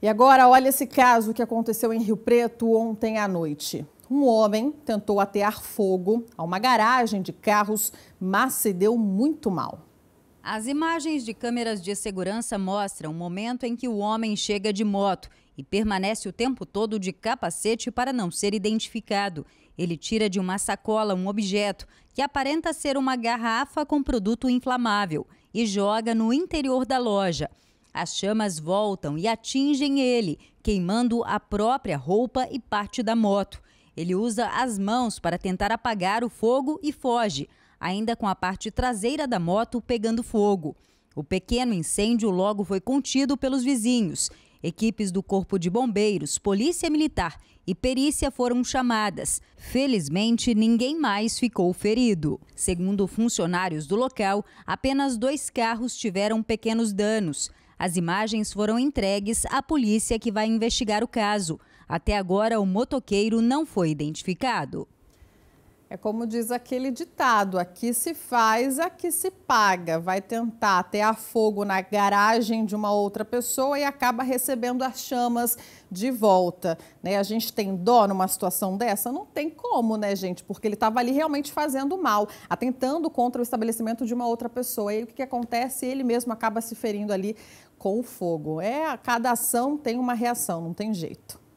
E agora, olha esse caso que aconteceu em Rio Preto ontem à noite. Um homem tentou atear fogo a uma garagem de carros, mas se deu muito mal. As imagens de câmeras de segurança mostram o momento em que o homem chega de moto e permanece o tempo todo de capacete para não ser identificado. Ele tira de uma sacola um objeto que aparenta ser uma garrafa com produto inflamável e joga no interior da loja as chamas voltam e atingem ele, queimando a própria roupa e parte da moto. Ele usa as mãos para tentar apagar o fogo e foge, ainda com a parte traseira da moto pegando fogo. O pequeno incêndio logo foi contido pelos vizinhos. Equipes do Corpo de Bombeiros, Polícia Militar e perícia foram chamadas. Felizmente, ninguém mais ficou ferido. Segundo funcionários do local, apenas dois carros tiveram pequenos danos. As imagens foram entregues à polícia que vai investigar o caso. Até agora, o motoqueiro não foi identificado. É como diz aquele ditado: aqui se faz, aqui se paga. Vai tentar ter fogo na garagem de uma outra pessoa e acaba recebendo as chamas de volta. Né? A gente tem dó numa situação dessa? Não tem como, né, gente? Porque ele estava ali realmente fazendo mal, atentando contra o estabelecimento de uma outra pessoa. E aí, o que, que acontece? Ele mesmo acaba se ferindo ali com o fogo. É, cada ação tem uma reação, não tem jeito.